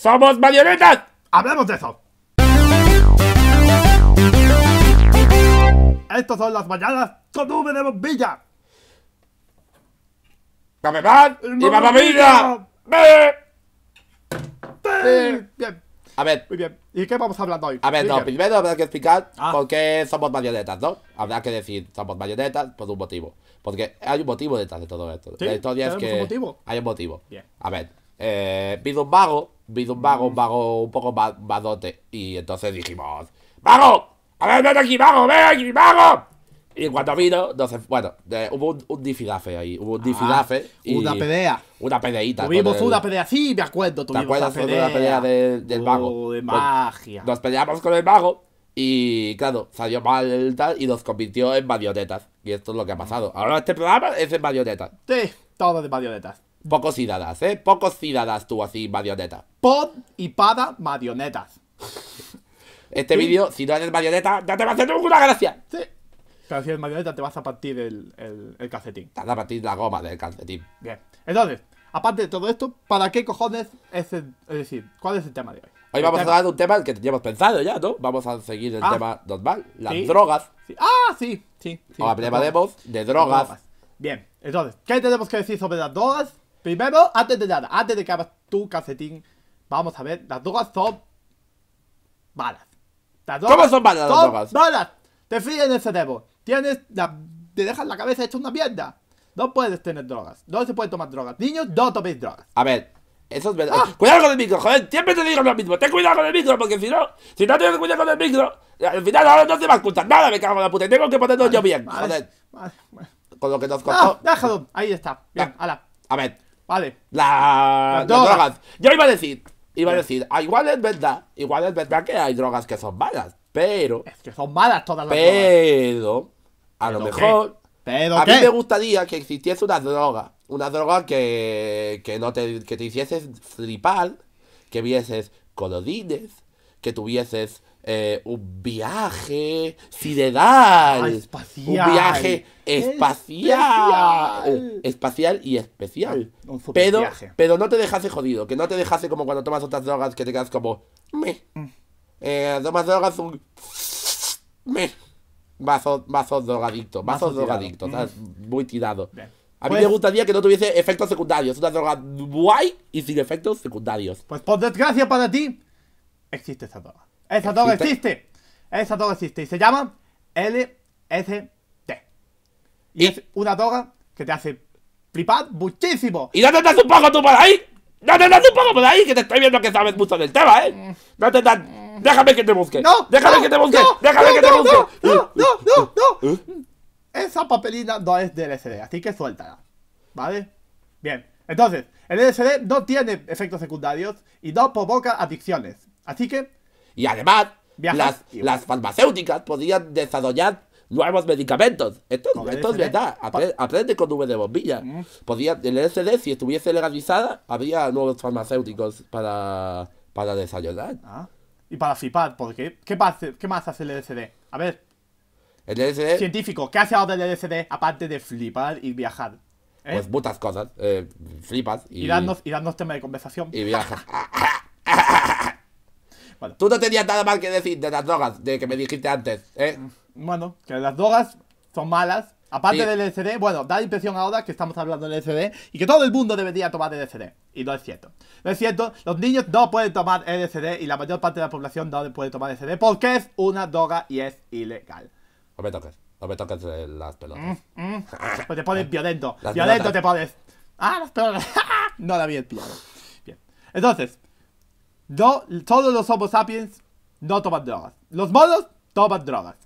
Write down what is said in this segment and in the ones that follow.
¡Somos marionetas! ¡Hablemos de eso! Estas son las mañanas con nube de bombilla. ¡Dame y mamá mía! Bien. A ver. Muy bien. ¿Y qué vamos hablando hoy? A ver, no, primero habrá que explicar ah. por qué somos marionetas, ¿no? Habrá que decir, somos marionetas por un motivo. Porque hay un motivo detrás de todo esto. ¿Sí? La es que. Un motivo? Hay un motivo. Bien. A ver, eh, un mago Vino un vago, un mm. vago un poco badote. Y entonces dijimos, ¡Vago! ¡A ver, ven aquí, vago! ¡Ven aquí, vago! Y cuando vino, entonces, bueno, hubo un, un, ahí, hubo un ah, difidafe. una pedea. Una pedeíta. Tuvimos una pedea, sí, me acuerdo. Tuvimos ¿Te acuerdas de una pelea del vago? Oh, de pues, magia. nos peleamos con el mago y, claro, salió mal el tal y nos convirtió en marionetas. Y esto es lo que ha pasado. Mm. Ahora este programa es en marionetas. Sí, todo de marionetas. Pocos cidadas, ¿eh? Pocos cidadas tú así, marionetas. Pod y pada marionetas. Este vídeo, si no eres marioneta, ya te va a hacer ninguna gracia. Sí. Pero si eres marioneta, te vas a partir el, el, calcetín. Te vas a partir la goma del calcetín. Bien. Entonces, aparte de todo esto, ¿para qué cojones es el, Es decir, ¿cuál es el tema de hoy? Hoy vamos a hablar de un tema que teníamos pensado ya, ¿no? Vamos a seguir el ah. tema normal, las drogas. Ah, sí, sí. sí de de drogas. Bien, entonces, ¿qué tenemos que decir sobre las drogas? Primero, antes de nada, antes de que hagas tu calcetín, vamos a ver, las drogas son balas. Las drogas ¿Cómo son balas las drogas? balas. Te fríen el cerebro. Tienes la... te dejas la cabeza hecha una mierda. No puedes tener drogas. No se puede tomar drogas. Niños, no toméis drogas. A ver, eso es verdad. ¡Ah! Cuidado con el micro, joder. Siempre te digo lo mismo. Ten cuidado con el micro, porque si no, si no tienes cuidado con el micro, al final ahora no te va a escuchar nada, me cago en la puta. Tengo que ponernos yo bien, joder. con lo que nos ah, costó. Ah, déjalo. Ahí está. Bien, hala ah, A ver. Vale. La, las, drogas. Yo iba a decir, iba a decir, ah, igual es verdad, igual es verdad que hay drogas que son malas, pero... Es que son malas todas las drogas. A pero, a lo mejor... ¿Pero a mí me gustaría que existiese una droga, una droga que, que no te, que hicieses flipar, que vieses colodines que tuvieses eh, un viaje sideral. Ah, espacial. Un viaje espacial. Espacial y especial. Ah, pero, pero no te dejase jodido, que no te dejase como cuando tomas otras drogas que te quedas como... Mm. Eh, tomas drogas un... Me. Vaso, drogadicto. Vaso, drogadicto. Mm. Muy tirado. A mí pues me gustaría que no tuviese efectos secundarios. Una droga guay y sin efectos secundarios. Pues por desgracia para ti, existe esa droga. Esa toga existe. Esa toga existe. Y se llama LST. Y, es una toga que te hace flipar muchísimo. Y no te das un poco tú por ahí. No te un poco por ahí, que te estoy viendo que sabes mucho del tema, ¿eh? No te Déjame que te busque. No, déjame que te busque. déjame que te busque. No, uh, uh, no, no, no. Uh, Esa papelina no es de LSD, así que suéltala. ¿Vale? Bien. Entonces, el LSD no tiene efectos secundarios y no provoca adicciones. Así que y además, las, las, farmacéuticas podían desarrollar nuevos medicamentos. Esto, esto es verdad. Aprende, con nube de bombilla. Mm. el LSD, si estuviese legalizada, habría nuevos farmacéuticos para, para desayunar. Ah. Y para flipar, porque ¿qué, más, ¿qué más hace el LSD? A ver. El LSD... Científico, ¿qué hace ahora el LSD aparte de flipar y viajar? ¿Eh? Pues muchas cosas. Eh, flipas y... Y darnos, y tema de conversación. Y viajar Tú no tenías nada más que decir de las drogas, de que me dijiste antes, ¿eh? Mm, bueno, que las drogas son malas. Aparte del LSD, bueno, da la impresión ahora que estamos hablando del LSD y que todo el mundo debería tomar LSD. Y no es cierto. No es cierto, los niños no pueden tomar LSD y la mayor parte de la población no puede tomar LSD porque es una droga y es ilegal. No me toques, no me toques las pelotas. Mm, mm. pues te pones violento. violento te pones. Ah, las pelotas. no la había pillado. Bien. Entonces, no, todos los Homo sapiens no toman drogas. Los monos toman drogas.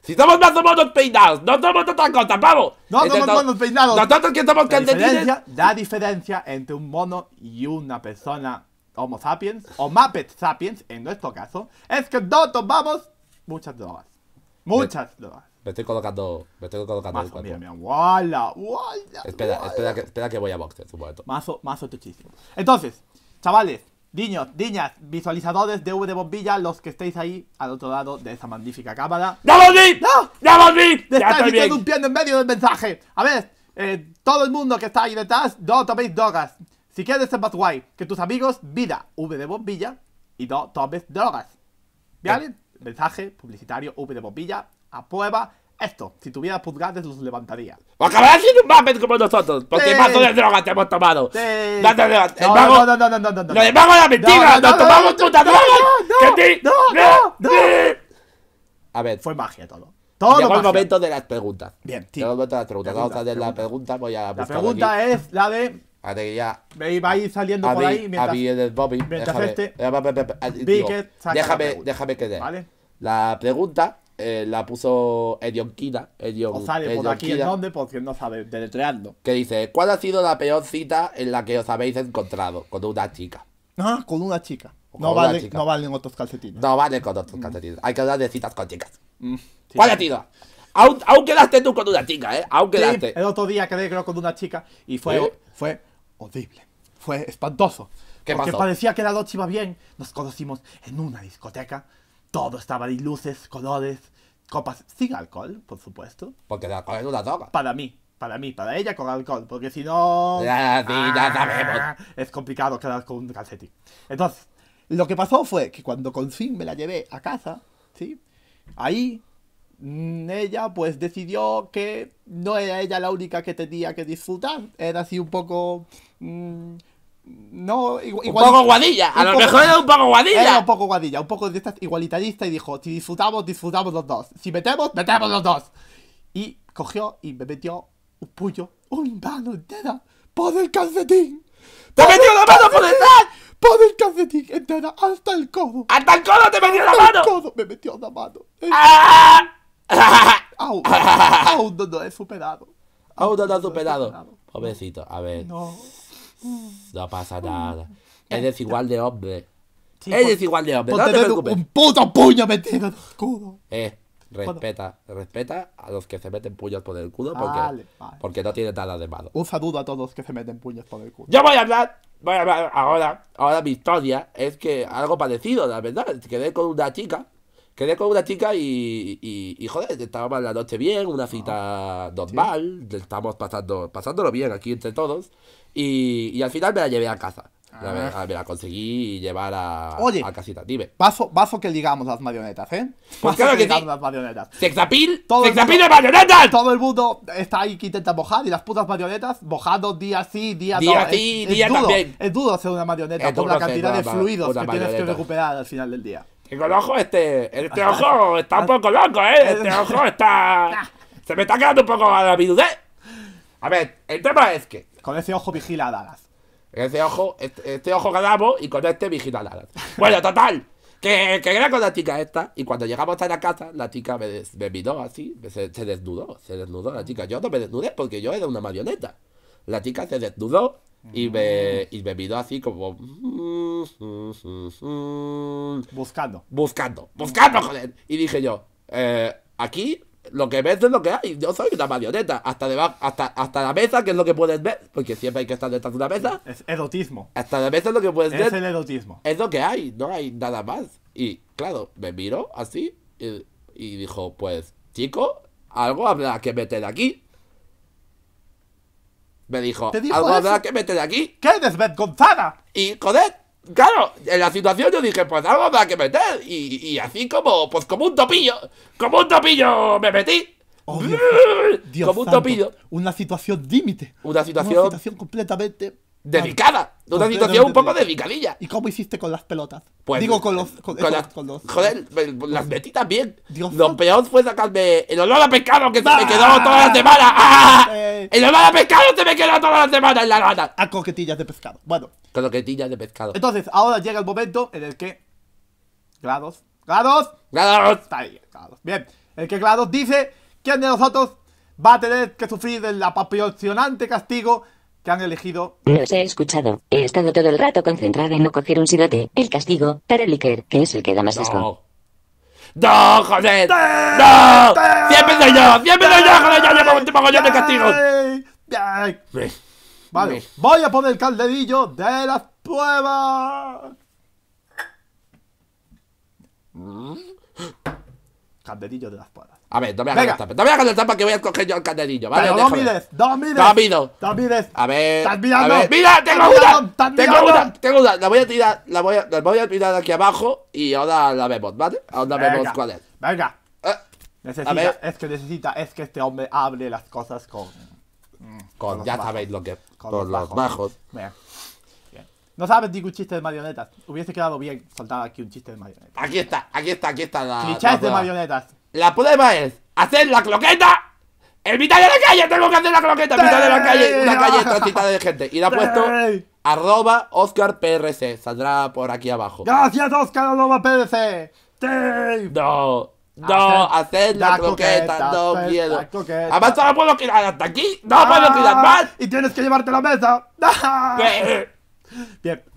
Si somos más monos peinados, no somos otra cosa, vamos. No somos monos peinados. Nosotros que somos la diferencia, la diferencia entre un mono y una persona Homo sapiens o Muppet sapiens, en nuestro caso, es que no tomamos muchas drogas. Muchas drogas. Me estoy colocando. Me estoy colocando mazo, el mira, mira, wala, wala, Espera, espera, espera que voy a boxear un momento. Mazo, mazo tuchísimo. Entonces, Chavales, niños, niñas, visualizadores de V de bombilla, los que estéis ahí al otro lado de esa magnífica cámara. ¡Ya volví! ¡No! ¡Ya volví! ¡Ya estáis estoy un en medio del mensaje. A ver, eh, todo el mundo que está ahí detrás, no toméis drogas. Si quieres ser más guay que tus amigos, vida V de bombilla y no tomes drogas. ¿Vale? Mensaje publicitario V de bombilla, a prueba esto, si tuviera pulgares los levantaría. ¡Acabarás siendo un Muppet como nosotros! Porque más de droga te hemos tomado. No, no, no, el mago, no, no, no, no, no, no. El mago la mentira, nos tomamos no no No, no, no, A ver. Fue magia todo. Todo momento de las preguntas. Bien, tío. Llegó el momento de las preguntas. la pregunta, voy a La pregunta es la de... A no ya. no saliendo por ahí no no el Bobby. Mientras este. Eh, déjame, déjame que La pregunta eh, la puso Edionquina. Edion, o sale por aquí en donde, porque no sabe, deletreando. Que dice, ¿cuál ha sido la peor cita en la que os habéis encontrado con una chica? Ah, con una chica. no, vale, valen otros calcetines. No valen con otros calcetines. Hay que hablar de citas con chicas. Mm, ¿Cuál ha sido? Aún, quedaste tú con una chica, ¿eh? Aún quedaste. el otro día quedé con una chica y fue, fue horrible. Fue espantoso. ¿Qué porque parecía que la noche iba bien. Nos conocimos en una discoteca. Todo estaba de luces, colores, copas sin alcohol, por supuesto. Porque el alcohol es una droga. Para mí, para mí, para ella con alcohol, porque si no... Ah, ah, es complicado quedar con un calcetín. Entonces, lo que pasó fue que cuando con fin me la llevé a casa, ¿sí? Ahí mm, ella pues decidió que no era ella la única que tenía que disfrutar, era así un poco... Mm, no, igual, un poco guadilla. A lo mejor era un poco guadilla. Era un poco guadilla, un poco de estas igualitarista y dijo, si disfrutamos, disfrutamos los dos. Si metemos, metemos los dos. Y cogió y me metió un puño, Un mano entera, por el calcetín. ¡Te metió la mano por detrás! Por el calcetín entera, hasta el codo. ¡Hasta el codo te metió la mano! El codo me metió la mano. Ah. aún, aún no lo he superado. Aún no lo he superado. Pobrecito, a ver. No. Mm. Mm. No pasa nada. Eres igual de hombre. Eres igual de hombre. No te preocupes. Un puto puño metido en el culo. Eh, respeta, respeta a los que se meten puños por el culo porque, porque no tiene nada de malo. Un saludo a todos los que se meten puños por el culo. Yo voy a hablar. Voy a hablar ahora. Ahora mi historia es que algo parecido, la verdad. Quedé con una chica. Quedé con una chica y, y, joder, estábamos la noche bien, una cita ah, normal, estamos pasando, pasándolo bien aquí entre todos. Y, y al final me la llevé a casa. Ah. me, la conseguí llevar a, Oye, a casita, dime. Vaso, vaso que ligamos las marionetas, ¿eh? Pues claro que, que las marionetas. ¡Sexapil! Todo ¡Sexapil de marionetas! Todo el mundo está ahí que intenta mojar y las putas marionetas mojando día sí, día, día Sí, día también. Es duro hacer una marioneta con por la cantidad de fluidos que tienes que recuperar al final del día. Tengo el ojo este, este ojo está un poco loco, ¿eh? Este ojo está... Se me está quedando un poco a la virudez. A ver, el tema es que con ese ojo vigila a Dallas. Ese ojo, este, ojo ganamos y con este vigila a Dallas. Bueno, total. Que, era con la chica esta. Y cuando llegamos a la casa, la chica me, miró así, se, desnudó, se desnudó la chica. Yo no me desnudé porque yo era una marioneta. La chica se desnudó y me, y me miró así como... Buscando. Buscando, buscando, joder. Y dije yo, eh, aquí lo que ves es lo que hay. Yo soy una marioneta. Hasta, hasta, hasta la mesa, que es lo que puedes ver. Porque siempre hay que estar detrás de una mesa. Es erotismo. Hasta la mesa es lo que puedes ver. Es el erotismo. Es lo que hay, no hay nada más. Y claro, me miró así y, dijo, pues, chico, algo habrá que meter aquí. Me dijo, algo habrá que meter aquí. ¿Qué ver Y, joder, Claro, en la situación yo dije, pues algo habrá que meter. Y, y, así como, pues como un topillo, como un topillo me metí. Dios, como un topillo. Una situación límite. Una situación. Una situación completamente dedicada. No, una situación un poco dedicadilla. ¿Y cómo hiciste con las pelotas? Pues, Digo, con los. Con, con con los joder, pues, las metí también. Dios Lo peor fue sacarme el olor a pescado que se me ah. quedó toda la semana. Ah, eh. El olor a pescado se me quedó toda la semana en la lana! A coquetillas de pescado. Bueno. Coquetillas de pescado. Entonces, ahora llega el momento en el que. Glados. ¡Glados! ¡Glados! Está bien, Glados. Bien. El que Glados dice: ¿Quién de nosotros va a tener que sufrir el apasionante castigo que han elegido. Los he escuchado. He estado todo el rato concentrada en no coger un sirote. El castigo para el que es el que da más asco. No. ¡No, joder! ¡No! ¡Siempre soy yo! ¡Siempre soy yo, joder! ¡Ya llevo un yo de castigo! Vale, voy a poner el calderillo de las pruebas. ¿Mm? Candelillo de las palas. A ver, no me hagas el tapa. No me hagas el tapa que voy a escoger yo el candelillo, ¿vale? Pero no mides, no mides. No A ver. Estás mirando. Mira, tengo una. Tengo una. Tengo una. La voy a tirar. La voy a, la voy a tirar aquí abajo y ahora la vemos, ¿vale? Ahora vemos cuál es. Venga. Eh, necesita, es que necesita, es que este hombre hable las cosas con. Mm, con, ya sabéis lo que. Con los, bajos. No sabes digo un chiste de marionetas. Hubiese quedado bien soltar aquí un chiste de marionetas. Aquí está, aquí está, aquí está la. Clichés de marionetas. La prueba es hacer la cloqueta en mitad de la calle. Tengo que hacer la cloqueta en mitad de la calle. Una calle tantita de gente. Y la ha puesto arroba Saldrá por aquí abajo. Gracias, Oscar PRC. No. No, hacer la, cloqueta no quiero. Además, solo puedo tirar hasta aquí, no puedo tirar ah. más. Y tienes que llevarte la mesa. Pues, Yep.